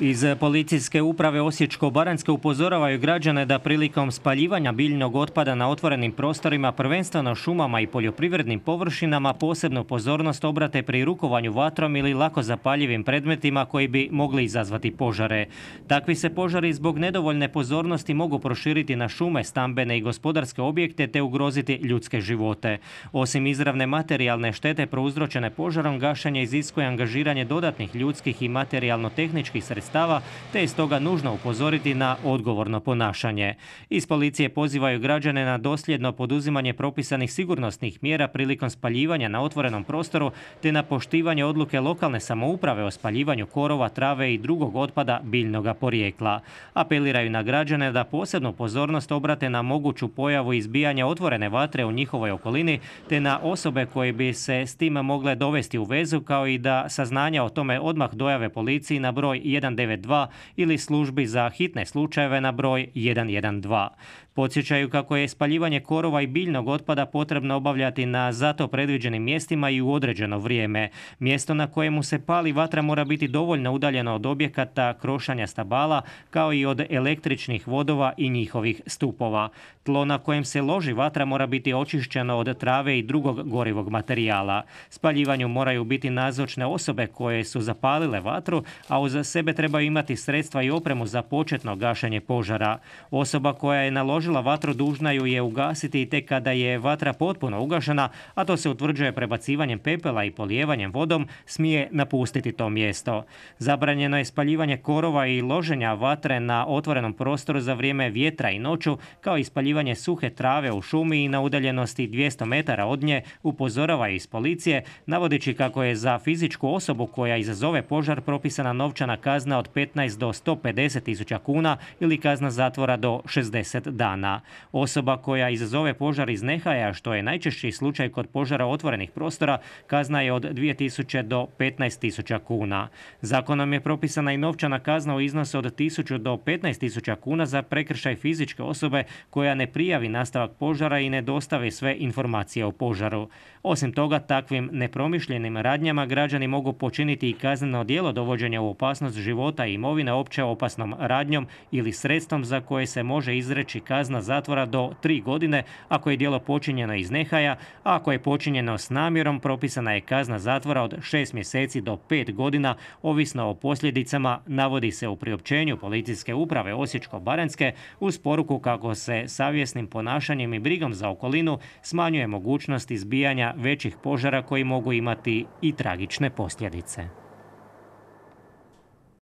Iz eh, policijske uprave osječko baranske upozoravaju građane da prilikom spaljivanja biljnog otpada na otvorenim prostorima, prvenstveno šumama i poljoprivrednim površinama, posebnu pozornost obrate pri rukovanju vatrom ili lako zapaljivim predmetima koji bi mogli izazvati požare. Takvi se požari zbog nedovoljne pozornosti mogu proširiti na šume, stambene i gospodarske objekte te ugroziti ljudske živote. Osim izravne materijalne štete prouzročene požarom, gašenje iziskuje angažiranje dodatnih ljudskih i materijalno-tehničkih sredstva sredstava, te je stoga nužno upozoriti na odgovorno ponašanje. Iz policije pozivaju građane na dosljedno poduzimanje propisanih sigurnosnih mjera prilikom spaljivanja na otvorenom prostoru, te na poštivanje odluke lokalne samouprave o spaljivanju korova, trave i drugog otpada biljnoga porijekla. Apeliraju na građane da posebnu pozornost obrate na moguću pojavu izbijanja otvorene vatre u njihovoj okolini, te na osobe koje bi se s tim mogle dovesti u vezu, kao i da saznanja o tome odmah dojave policiji na broj 1 192 ili službi za hitne slučajeve na broj 112. Podsjećaju kako je spaljivanje korova i biljnog otpada potrebno obavljati na zato predviđenim mjestima i u određeno vrijeme. Mjesto na kojemu se pali vatra mora biti dovoljno udaljeno od objekata, krošanja stabala, kao i od električnih vodova i njihovih stupova. Tlo na kojem se loži vatra mora biti očišćeno od trave i drugog gorivog materijala. Spaljivanju moraju biti nazočne osobe koje su zapalile vatru, a uz sebe trebaju imati sredstva i opremu za početno gašenje požara. Osoba koja je naložila tražila vatru dužna ju je ugasiti tek kada je vatra potpuno ugašena, a to se utvrđuje prebacivanjem pepela i polijevanjem vodom, smije napustiti to mjesto. Zabranjeno je spaljivanje korova i loženja vatre na otvorenom prostoru za vrijeme vjetra i noću, kao i spaljivanje suhe trave u šumi i na udaljenosti 200 metara od nje, upozorava iz policije, navodeći kako je za fizičku osobu koja izazove požar propisana novčana kazna od 15 do 150 tisuća kuna ili kazna zatvora do 60 dana dana. Osoba koja izazove požar iz nehaja, što je najčešći slučaj kod požara otvorenih prostora, kazna je od 2000 do 15.000 kuna. Zakonom je propisana i novčana kazna u iznosu od 1000 do 15.000 kuna za prekršaj fizičke osobe koja ne prijavi nastavak požara i ne dostavi sve informacije o požaru. Osim toga, takvim nepromišljenim radnjama građani mogu počiniti i kazneno djelo dovođenja u opasnost života i imovine opće opasnom radnjom ili sredstvom za koje se može izreći kazna kazna zatvora do tri godine ako je djelo počinjeno iz nehaja, a ako je počinjeno s namjerom propisana je kazna zatvora od šest mjeseci do pet godina, ovisno o posljedicama, navodi se u priopćenju policijske uprave Osječko-Baranjske uz poruku kako se savjesnim ponašanjem i brigom za okolinu smanjuje mogućnost izbijanja većih požara koji mogu imati i tragične posljedice.